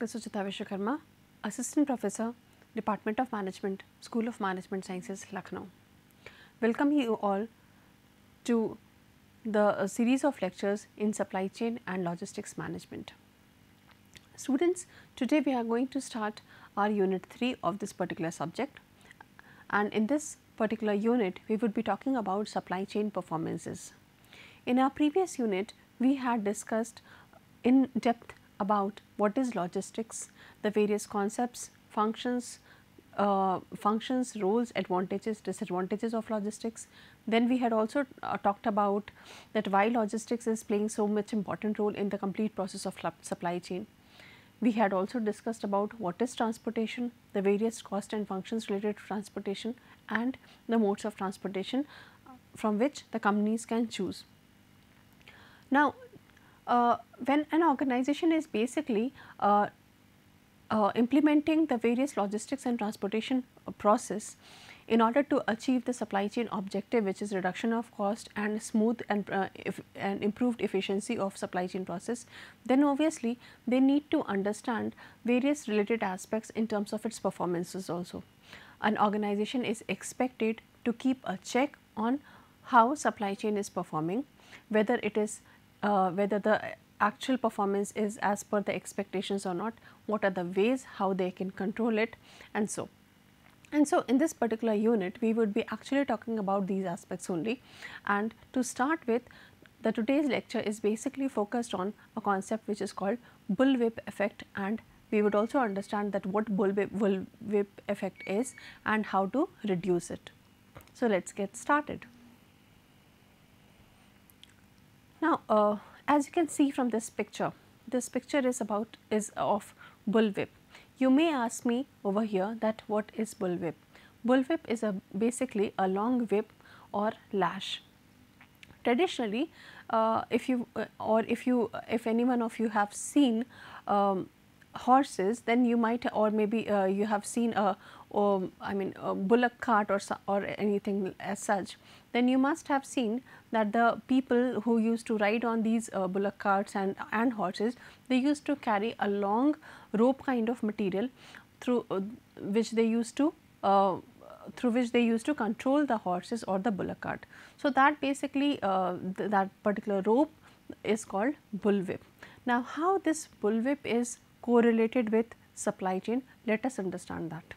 Dr. Suchita Vishwakarma, Assistant Professor, Department of Management, School of Management Sciences, Lucknow. Welcome you all to the uh, series of lectures in Supply Chain and Logistics Management. Students, today we are going to start our Unit 3 of this particular subject and in this particular unit we would be talking about supply chain performances. In our previous unit, we had discussed in depth about what is logistics, the various concepts, functions, uh, functions, roles, advantages, disadvantages of logistics. Then we had also uh, talked about that why logistics is playing so much important role in the complete process of supply chain. We had also discussed about what is transportation, the various cost and functions related to transportation and the modes of transportation uh, from which the companies can choose. Now, uh, when an organization is basically uh, uh, implementing the various logistics and transportation process in order to achieve the supply chain objective which is reduction of cost and smooth and, uh, and improved efficiency of supply chain process, then obviously they need to understand various related aspects in terms of its performances also. An organization is expected to keep a check on how supply chain is performing, whether it is uh, whether the actual performance is as per the expectations or not, what are the ways, how they can control it and so. And so, in this particular unit, we would be actually talking about these aspects only and to start with the today's lecture is basically focused on a concept which is called bullwhip effect and we would also understand that what bullwhip, bullwhip effect is and how to reduce it. So, let us get started. Now, uh, as you can see from this picture, this picture is about is of bullwhip. You may ask me over here that what is bullwhip? Bullwhip is a basically a long whip or lash. Traditionally, uh, if you uh, or if you if anyone of you have seen um, horses then you might or maybe uh, you have seen a or um, I mean a bullock cart or or anything as such then you must have seen that the people who used to ride on these uh, bullock carts and and horses they used to carry a long rope kind of material through uh, which they used to uh, through which they used to control the horses or the bullock cart. So, that basically uh, th that particular rope is called bullwhip. Now, how this bullwhip is correlated with supply chain. Let us understand that.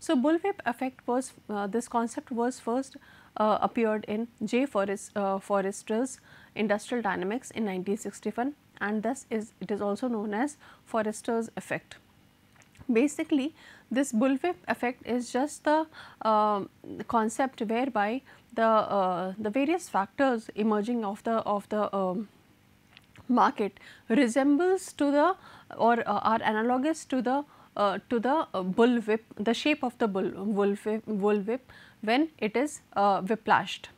So, bullwhip effect was uh, this concept was first uh, appeared in J. Forrest, uh, Forrester's Industrial Dynamics in 1961 and thus is it is also known as Forrester's effect. Basically, this bullwhip effect is just the um, concept whereby the uh, the various factors emerging of the of the um, market resembles to the or uh, are analogous to the uh, to the uh, bull whip, the shape of the bull, bull, whip, bull whip when it is uh, whiplashed.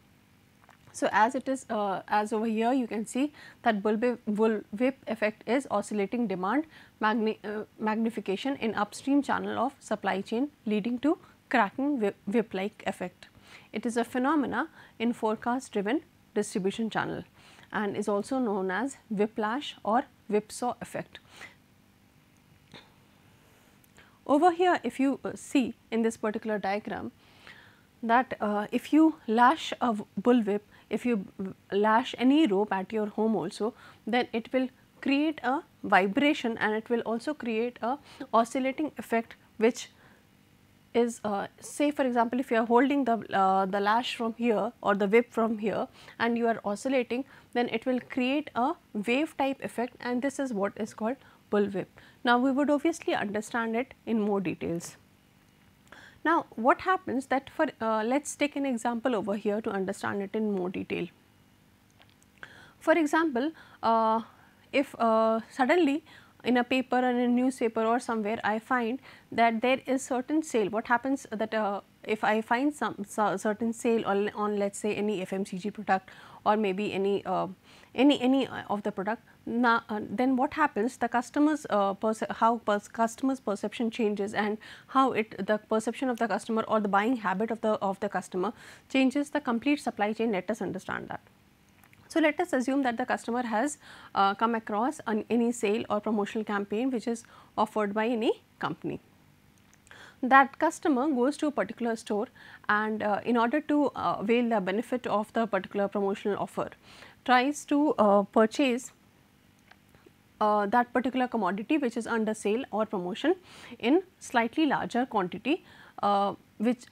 So, as it is uh, as over here you can see that bull whip, bull whip effect is oscillating demand magni uh, magnification in upstream channel of supply chain leading to cracking whip, whip like effect. It is a phenomena in forecast driven distribution channel and is also known as whiplash or whipsaw effect. Over here if you uh, see in this particular diagram that uh, if you lash a bullwhip, if you lash any rope at your home also, then it will create a vibration and it will also create a oscillating effect which is uh, say for example if you are holding the, uh, the lash from here or the whip from here and you are oscillating then it will create a wave type effect and this is what is called bull whip. Now we would obviously understand it in more details. Now what happens that for uh, let us take an example over here to understand it in more detail. For example, uh, if uh, suddenly in a paper or in a newspaper or somewhere I find that there is certain sale. What happens that uh, if I find some so certain sale on, on let us say any FMCG product or maybe any uh, any any uh, of the product now, uh, then what happens the customers uh, how customers perception changes and how it the perception of the customer or the buying habit of the of the customer changes the complete supply chain let us understand that so, let us assume that the customer has uh, come across an, any sale or promotional campaign which is offered by any company. That customer goes to a particular store and uh, in order to uh, avail the benefit of the particular promotional offer, tries to uh, purchase uh, that particular commodity which is under sale or promotion in slightly larger quantity uh, which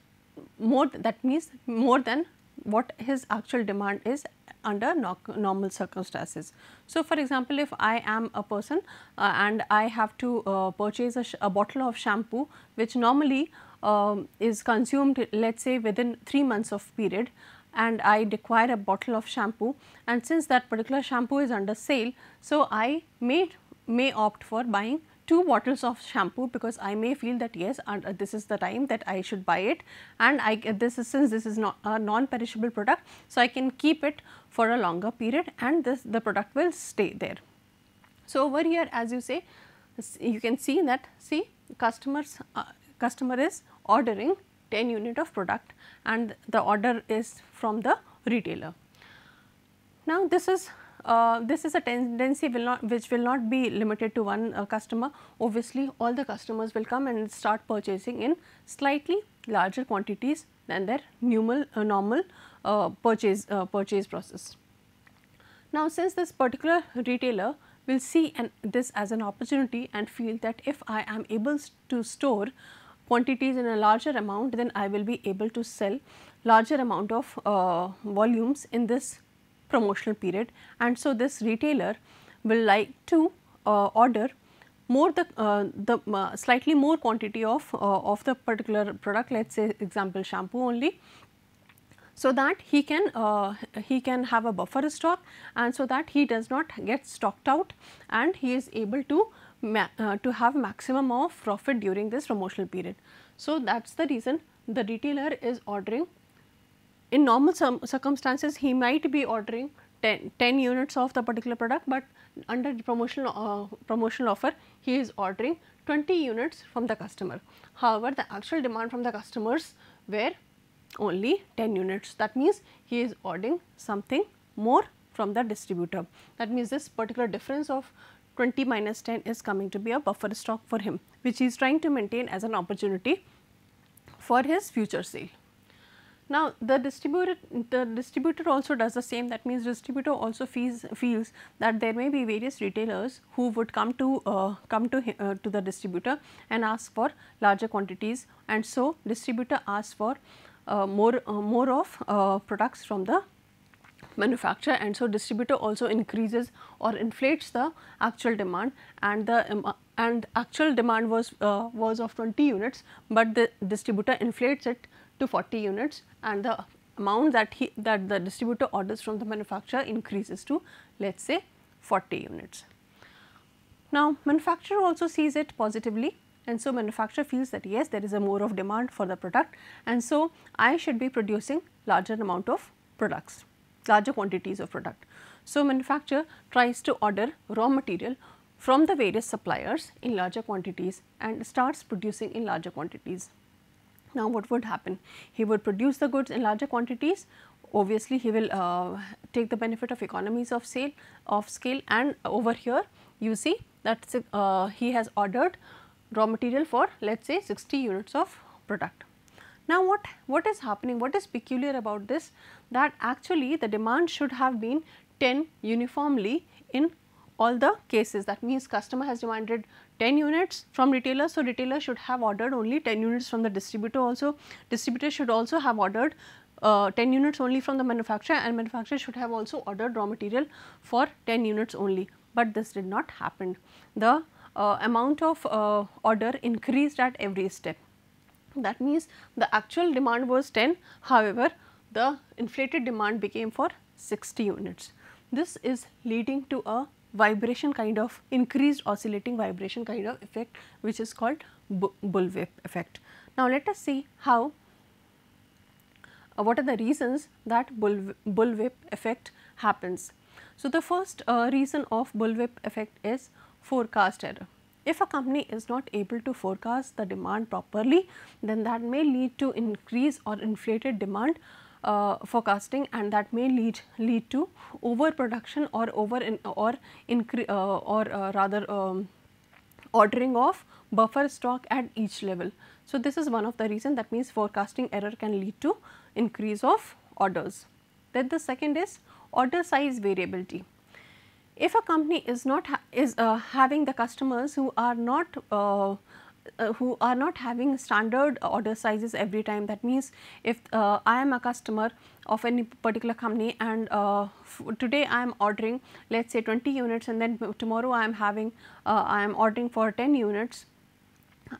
more that means more than what his actual demand is under no normal circumstances. So, for example, if I am a person uh, and I have to uh, purchase a, a, bottle of shampoo which normally um, is consumed let us say within 3 months of period and I require a bottle of shampoo and since that particular shampoo is under sale, so I may may opt for buying two bottles of shampoo because I may feel that yes uh, this is the time that I should buy it and I uh, this is since this is not a non-perishable product. So, I can keep it for a longer period and this the product will stay there. So, over here as you say you can see that see customers uh, customer is ordering 10 unit of product and the order is from the retailer. Now, this is uh, this is a tendency will not which will not be limited to one uh, customer obviously all the customers will come and start purchasing in slightly larger quantities than their normal uh, normal uh, purchase uh, purchase process now since this particular retailer will see an, this as an opportunity and feel that if i am able to store quantities in a larger amount then i will be able to sell larger amount of volumes in this promotional period and so this retailer will like to uh, order more the, uh, the uh, slightly more quantity of, uh, of the particular product let us say example shampoo only. So that he can, uh, he can have a buffer stock and so that he does not get stocked out and he is able to, uh, to have maximum of profit during this promotional period. So that is the reason the retailer is ordering in normal circumstances he might be ordering 10, 10, units of the particular product, but under promotional, uh, promotional offer he is ordering 20 units from the customer. However, the actual demand from the customers were only 10 units that means he is ordering something more from the distributor. That means this particular difference of 20 minus 10 is coming to be a buffer stock for him which he is trying to maintain as an opportunity for his future sale. Now, the distributor, the distributor also does the same that means distributor also feels that there may be various retailers who would come to uh, come to uh, to the distributor and ask for larger quantities and so distributor asks for uh, more uh, more of uh, products from the manufacturer and so distributor also increases or inflates the actual demand and the um, uh, and actual demand was was of 20 units but the distributor inflates it to 40 units and the amount that he that the distributor orders from the manufacturer increases to let us say 40 units. Now, manufacturer also sees it positively and so manufacturer feels that yes there is a more of demand for the product and so I should be producing larger amount of products, larger quantities of product. So, manufacturer tries to order raw material from the various suppliers in larger quantities and starts producing in larger quantities. Now what would happen? He would produce the goods in larger quantities. Obviously, he will uh, take the benefit of economies of sale of scale and over here you see that uh, he has ordered raw material for let us say 60 units of product. Now what, what is happening, what is peculiar about this that actually the demand should have been 10 uniformly in all the cases that means customer has demanded 10 units from retailer. So, retailer should have ordered only 10 units from the distributor also. Distributor should also have ordered uh, 10 units only from the manufacturer and manufacturer should have also ordered raw material for 10 units only, but this did not happen. The uh, amount of uh, order increased at every step. That means, the actual demand was 10, however, the inflated demand became for 60 units. This is leading to a vibration kind of increased oscillating vibration kind of effect which is called bullwhip effect. Now, let us see how uh, what are the reasons that bull, bullwhip effect happens. So, the first uh, reason of bullwhip effect is forecast error. If a company is not able to forecast the demand properly, then that may lead to increase or inflated demand uh, forecasting and that may lead lead to overproduction or over in, or incre uh, or uh, rather um, ordering of buffer stock at each level. So, this is one of the reason that means forecasting error can lead to increase of orders. Then the second is order size variability. If a company is not ha is uh, having the customers who are not uh, uh, who are not having standard order sizes every time. That means, if uh, I am a customer of any particular company and uh, today I am ordering let us say 20 units and then tomorrow I am having uh, I am ordering for 10 units.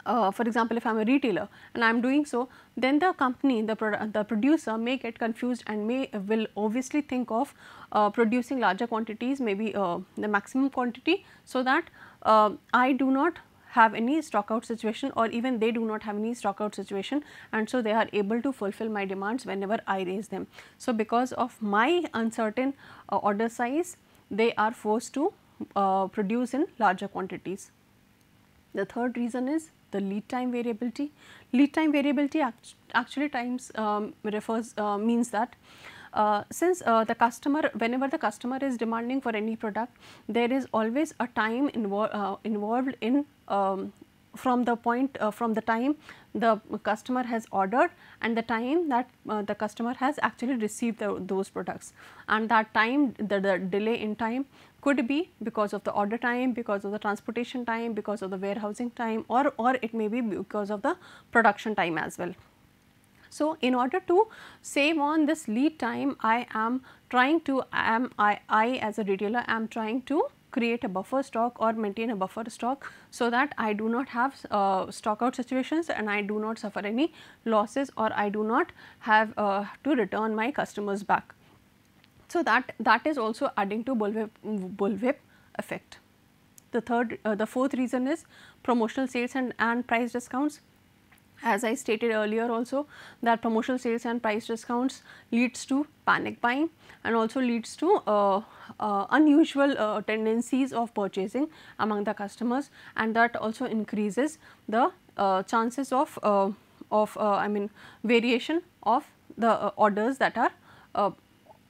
Uh, for example, if I am a retailer and I am doing so, then the company, the, the producer may get confused and may will obviously think of uh, producing larger quantities, maybe the maximum quantity, so that I do not have any stockout situation or even they do not have any stockout situation and so they are able to fulfill my demands whenever I raise them. So, because of my uncertain uh, order size, they are forced to uh, produce in larger quantities. The third reason is the lead time variability. Lead time variability act actually times um, refers uh, means that uh, since uh, the customer whenever the customer is demanding for any product there is always a time invo uh, involved in um, from the point uh, from the time the customer has ordered and the time that uh, the customer has actually received the, those products and that time the, the delay in time could be because of the order time, because of the transportation time, because of the warehousing time or, or it may be because of the production time as well. So, in order to save on this lead time I am trying to am I, I as a retailer am trying to create a buffer stock or maintain a buffer stock so that I do not have uh, stock out situations and I do not suffer any losses or I do not have uh, to return my customers back. So, that that is also adding to bullwhip, bullwhip effect. The third uh, the fourth reason is promotional sales and, and price discounts. As I stated earlier also that promotional sales and price discounts leads to panic buying and also leads to uh, uh, unusual uh, tendencies of purchasing among the customers and that also increases the uh, chances of, uh, of uh, I mean variation of the orders that are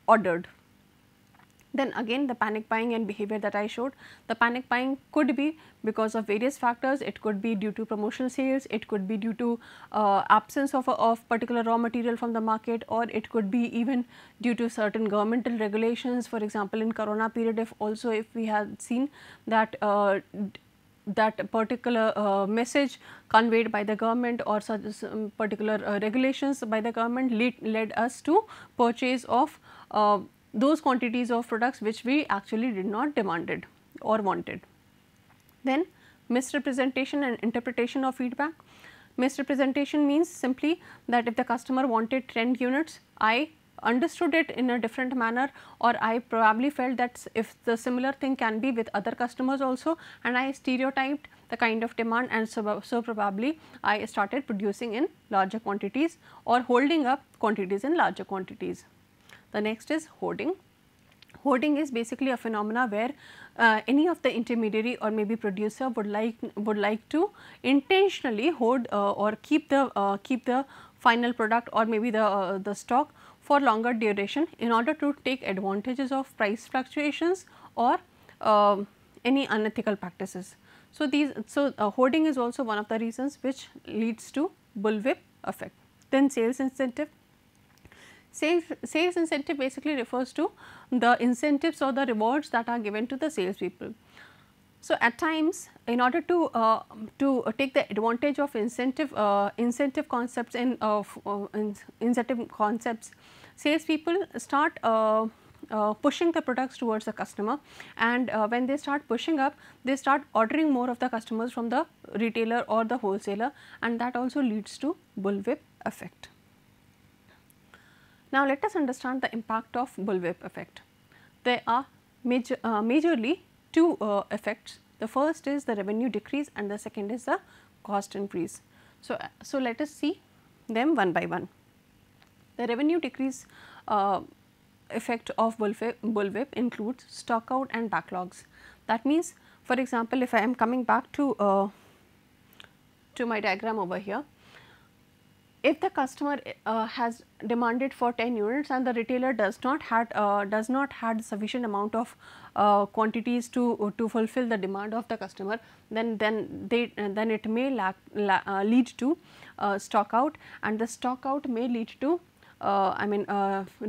ordered. Then again the panic buying and behavior that I showed, the panic buying could be because of various factors, it could be due to promotional sales, it could be due to uh, absence of, a, of particular raw material from the market or it could be even due to certain governmental regulations. For example, in corona period if also if we had seen that uh, that particular uh, message conveyed by the government or such particular uh, regulations by the government lead, led us to purchase of uh, those quantities of products which we actually did not demanded or wanted. Then misrepresentation and interpretation of feedback. Misrepresentation means simply that if the customer wanted trend units, I understood it in a different manner or I probably felt that if the similar thing can be with other customers also and I stereotyped the kind of demand and so, so probably I started producing in larger quantities or holding up quantities in larger quantities. The next is hoarding. Hoarding is basically a phenomena where uh, any of the intermediary or maybe producer would like would like to intentionally hoard uh, or keep the uh, keep the final product or maybe the uh, the stock for longer duration in order to take advantages of price fluctuations or um, any unethical practices. So, these so uh, hoarding is also one of the reasons which leads to bullwhip effect. Then sales incentive Sales, sales incentive basically refers to the incentives or the rewards that are given to the sales people. So, at times in order to uh, to take the advantage of incentive uh, incentive concepts and of uh, uh incentive concepts, salespeople start uh, uh, pushing the products towards the customer and when they start pushing up, they start ordering more of the customers from the retailer or the wholesaler and that also leads to bullwhip effect. Now, let us understand the impact of bullwhip effect. There are major, uh, majorly two uh, effects. The first is the revenue decrease and the second is the cost increase. So, uh, so let us see them one by one. The revenue decrease uh, effect of bullwhip, bullwhip includes stockout and backlogs. That means, for example, if I am coming back to uh, to my diagram over here, if the customer uh, has demanded for 10 units and the retailer does not had uh, does not had sufficient amount of uh, quantities to to fulfill the demand of the customer then then they then it may lack, uh, lead to uh, stock out and the stock out may lead to uh, i mean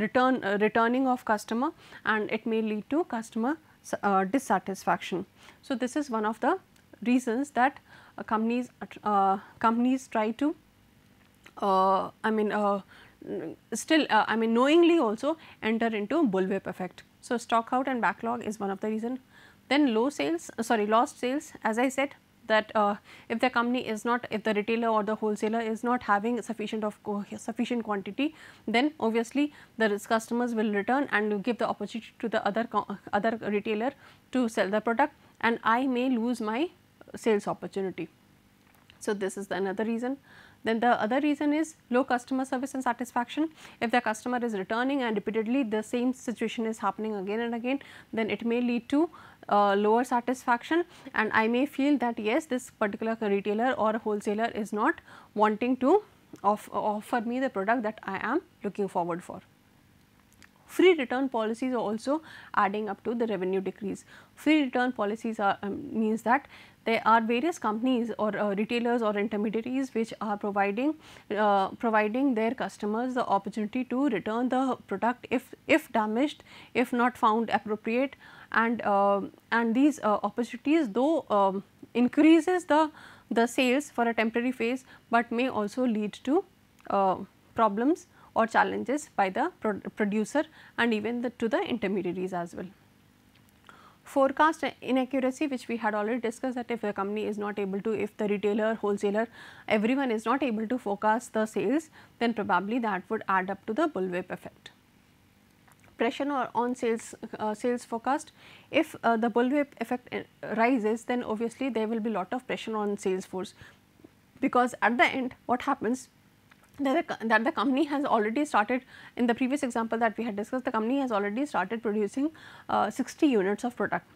return returning of customer and it may lead to customer dissatisfaction so this is one of the reasons that companies companies try to uh, I mean uh, still uh, I mean knowingly also enter into bullwhip effect. So, stockout and backlog is one of the reason. Then low sales sorry lost sales as I said that uh, if the company is not if the retailer or the wholesaler is not having sufficient of sufficient quantity then obviously the customers will return and give the opportunity to the other other retailer to sell the product and I may lose my sales opportunity. So, this is the another reason. Then the other reason is low customer service and satisfaction. If the customer is returning and repeatedly the same situation is happening again and again, then it may lead to uh, lower satisfaction and I may feel that yes, this particular retailer or wholesaler is not wanting to off offer me the product that I am looking forward for free return policies are also adding up to the revenue decrease. Free return policies are um, means that there are various companies or uh, retailers or intermediaries which are providing uh, providing their customers the opportunity to return the product if if damaged if not found appropriate and uh, and these uh, opportunities though um, increases the the sales for a temporary phase but may also lead to uh, problems or challenges by the pro producer and even the, to the intermediaries as well forecast inaccuracy which we had already discussed that if the company is not able to, if the retailer, wholesaler, everyone is not able to forecast the sales, then probably that would add up to the bullwhip effect. Pressure on sales, uh, sales forecast, if uh, the bullwhip effect uh, rises, then obviously there will be lot of pressure on sales force because at the end what happens that the, that the company has already started in the previous example that we had discussed the company has already started producing uh, 60 units of product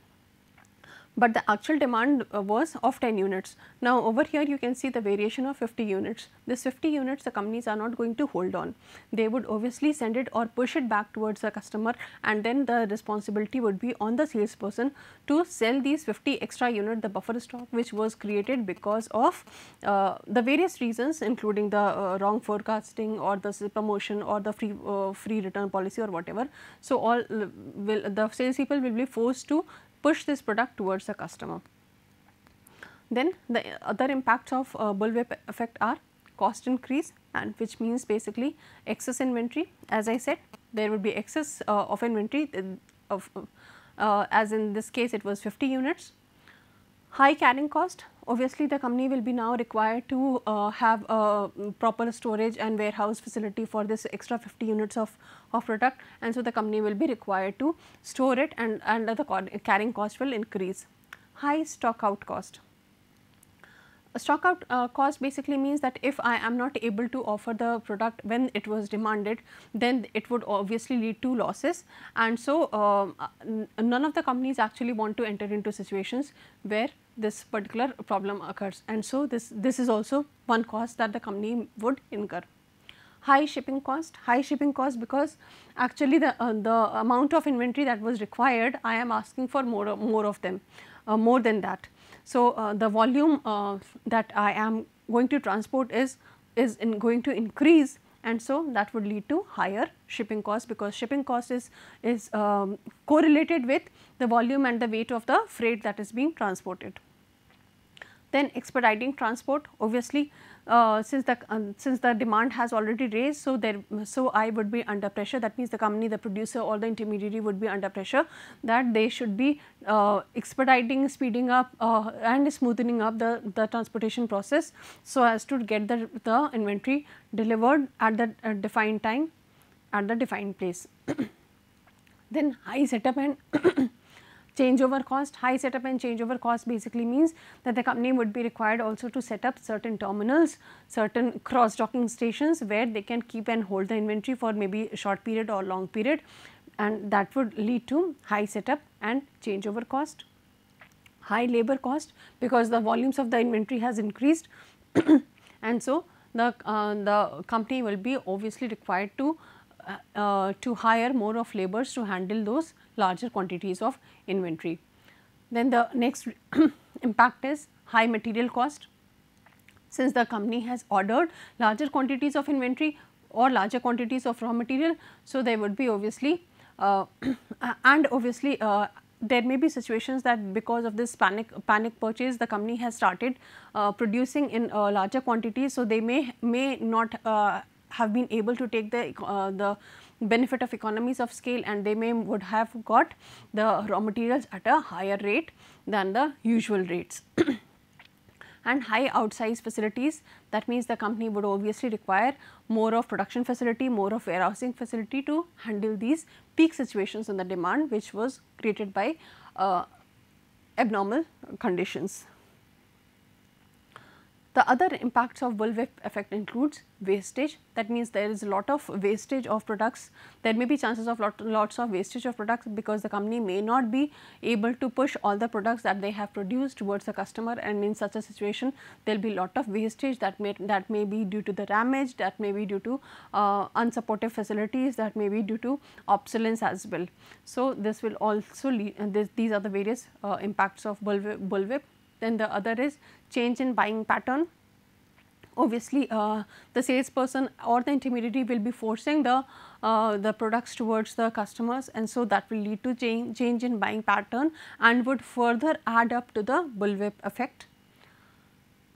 but the actual demand uh, was of 10 units. Now, over here you can see the variation of 50 units. This 50 units the companies are not going to hold on. They would obviously send it or push it back towards the customer and then the responsibility would be on the salesperson to sell these 50 extra unit the buffer stock which was created because of uh, the various reasons including the uh, wrong forecasting or the promotion or the free uh, free return policy or whatever. So, all uh, will the salespeople will be forced to push this product towards the customer. Then the other impacts of uh, bullwhip effect are cost increase and which means basically excess inventory as I said there would be excess uh, of inventory of uh, as in this case it was 50 units. High carrying cost obviously the company will be now required to uh, have a mm, proper storage and warehouse facility for this extra 50 units of, of product and so the company will be required to store it and, and the carrying cost will increase. High stock out cost. A stock out uh, cost basically means that if I am not able to offer the product when it was demanded, then it would obviously lead to losses. And so, um, uh, none of the companies actually want to enter into situations where this particular problem occurs and so this, this is also one cost that the company would incur. High shipping cost, high shipping cost because actually the, uh, the amount of inventory that was required I am asking for more, more of them, uh, more than that. So, uh, the volume uh, that I am going to transport is, is going to increase and so that would lead to higher shipping cost because shipping cost is, is um, correlated with the volume and the weight of the freight that is being transported. Then expediting transport obviously uh, since the um, since the demand has already raised so there so I would be under pressure that means the company the producer or the intermediary would be under pressure that they should be uh, expediting speeding up uh, and smoothing up the the transportation process so as to get the the inventory delivered at the uh, defined time at the defined place then high setup and changeover cost. High setup and changeover cost basically means that the company would be required also to set up certain terminals, certain cross docking stations where they can keep and hold the inventory for maybe a short period or long period and that would lead to high setup and changeover cost, high labor cost because the volumes of the inventory has increased and so the, uh, the company will be obviously required to uh, uh, to hire more of laborers to handle those larger quantities of inventory. Then the next impact is high material cost. Since the company has ordered larger quantities of inventory or larger quantities of raw material, so there would be obviously uh, and obviously uh, there may be situations that because of this panic panic purchase the company has started uh, producing in uh, larger quantities so they may may not uh, have been able to take the, uh, the benefit of economies of scale and they may would have got the raw materials at a higher rate than the usual rates. and high outsize facilities that means the company would obviously require more of production facility, more of warehousing facility to handle these peak situations in the demand which was created by uh, abnormal conditions. The other impacts of bullwhip effect includes wastage that means there is a lot of wastage of products there may be chances of lot, lots of wastage of products because the company may not be able to push all the products that they have produced towards the customer and in such a situation there will be lot of wastage that may that may be due to the damage that may be due to uh, unsupportive facilities that may be due to obsolescence as well. So, this will also lead and this, these are the various uh, impacts of bullwhip, bullwhip then the other is change in buying pattern. Obviously, uh, the salesperson or the intermediary will be forcing the, uh, the products towards the customers and so that will lead to change, change in buying pattern and would further add up to the bullwhip effect.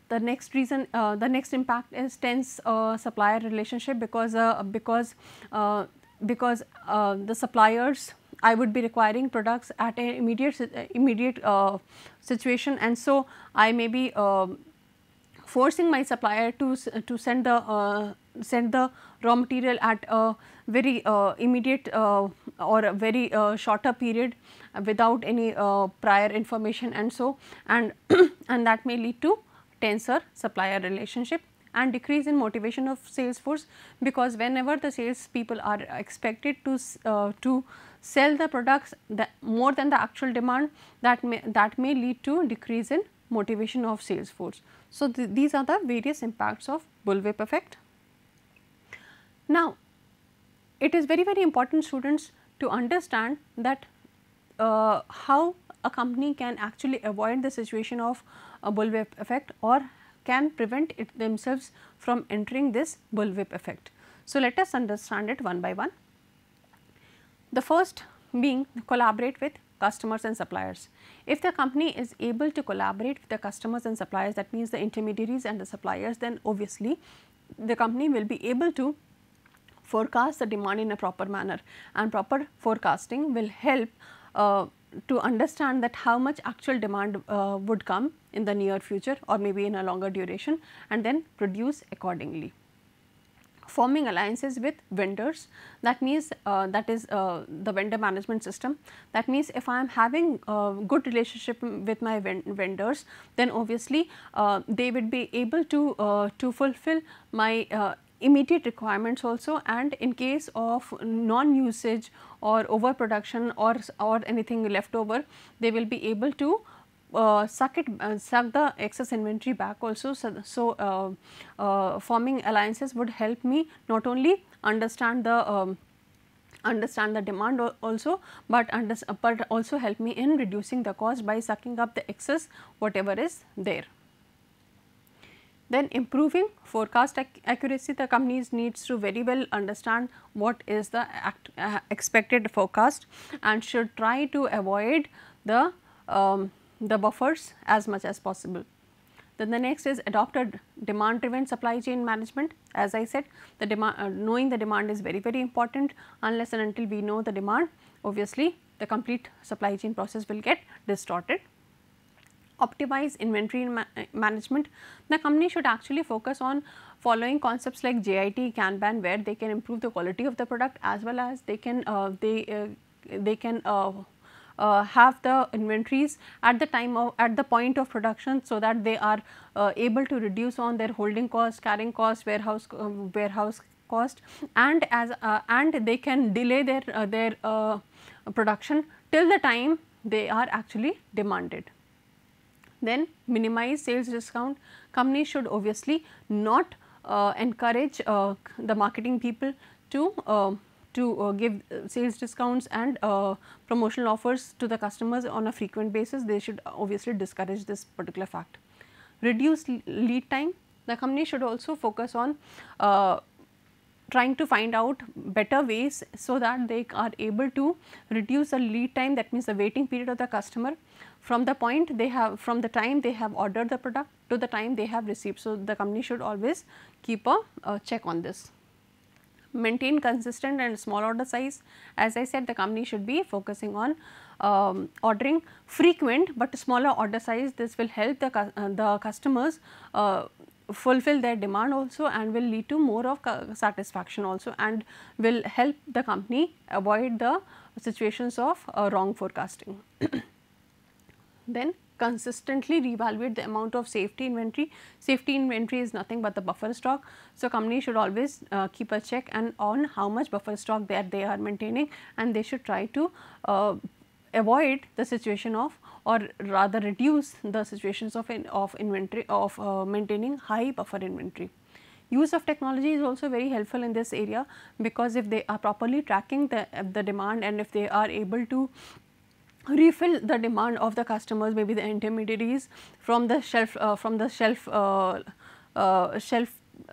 The next reason, uh, the next impact is tense uh, supplier relationship because, uh, because, uh, because the suppliers I would be requiring products at an immediate uh, immediate uh, situation and so I may be uh, forcing my supplier to to send the uh, send the raw material at a very uh, immediate uh, or a very shorter period without any prior information and so and and that may lead to tensor supplier relationship and decrease in motivation of sales force because whenever the sales people are expected to uh, to sell the products that more than the actual demand that may that may lead to decrease in motivation of sales force. So, th these are the various impacts of bullwhip effect. Now, it is very very important students to understand that uh, how a company can actually avoid the situation of a bullwhip effect or can prevent it themselves from entering this bullwhip effect. So, let us understand it one by one. The first being collaborate with customers and suppliers. If the company is able to collaborate with the customers and suppliers that means the intermediaries and the suppliers then obviously the company will be able to forecast the demand in a proper manner and proper forecasting will help uh, to understand that how much actual demand uh, would come in the near future or maybe in a longer duration and then produce accordingly. Forming alliances with vendors that means uh, that is uh, the vendor management system that means if I am having uh, good relationship with my ven vendors then obviously uh, they would be able to uh, to fulfill my immediate requirements also and in case of non-usage or overproduction or, or anything left over, they will be able to uh, suck it uh, suck the excess inventory back also. So, so uh, uh, forming alliances would help me not only understand the um, understand the demand also, but, under, but also help me in reducing the cost by sucking up the excess whatever is there. Then improving forecast ac accuracy, the companies needs to very well understand what is the act, uh, expected forecast and should try to avoid the, um, the buffers as much as possible. Then the next is adopted demand driven supply chain management. As I said, the demand, uh, knowing the demand is very, very important unless and until we know the demand, obviously the complete supply chain process will get distorted optimize inventory ma management, the company should actually focus on following concepts like JIT, Kanban, where they can improve the quality of the product as well as they can uh, they uh, they can uh, uh have the inventories at the time of at the point of production so that they are uh, able to reduce on their holding cost, carrying cost, warehouse um, warehouse cost, and as uh, and they can delay their their production till the time they are actually demanded then minimize sales discount. Companies should obviously not uh, encourage uh, the marketing people to uh, to uh, give uh, sales discounts and uh, promotional offers to the customers on a frequent basis. They should obviously discourage this particular fact. Reduce lead time. The company should also focus on trying to find out better ways so that they are able to reduce the lead time that means the waiting period of the customer from the point they have from the time they have ordered the product to the time they have received. So, the company should always keep a, a check on this. Maintain consistent and small order size. As I said the company should be focusing on um, ordering frequent, but smaller order size this will help the, uh, the customers uh, fulfill their demand also and will lead to more of satisfaction also and will help the company avoid the situations of uh, wrong forecasting. then consistently reevaluate the amount of safety inventory. Safety inventory is nothing but the buffer stock. So, company should always uh, keep a check and on how much buffer stock they are maintaining and they should try to uh, avoid the situation of or rather reduce the situations of, in, of inventory of uh, maintaining high buffer inventory. Use of technology is also very helpful in this area because if they are properly tracking the, the demand and if they are able to refill the demand of the customers maybe the intermediaries from the shelf uh, from the shelf uh, uh, shelf uh,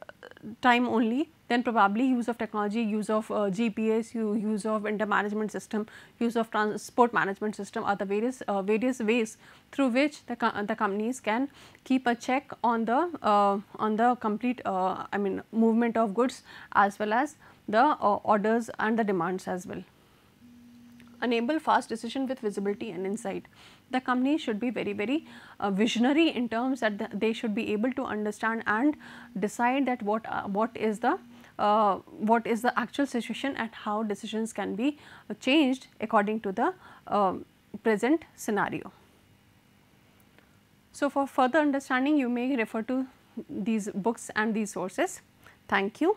time only then probably use of technology use of uh, gps use of inter management system use of transport management system are the various uh, various ways through which the, co the companies can keep a check on the on the complete i mean movement of goods as well as the orders and the demands as well enable fast decision with visibility and insight. The company should be very very uh, visionary in terms that the, they should be able to understand and decide that what uh, what is the uh, what is the actual situation and how decisions can be uh, changed according to the uh, present scenario. So, for further understanding you may refer to these books and these sources. Thank you.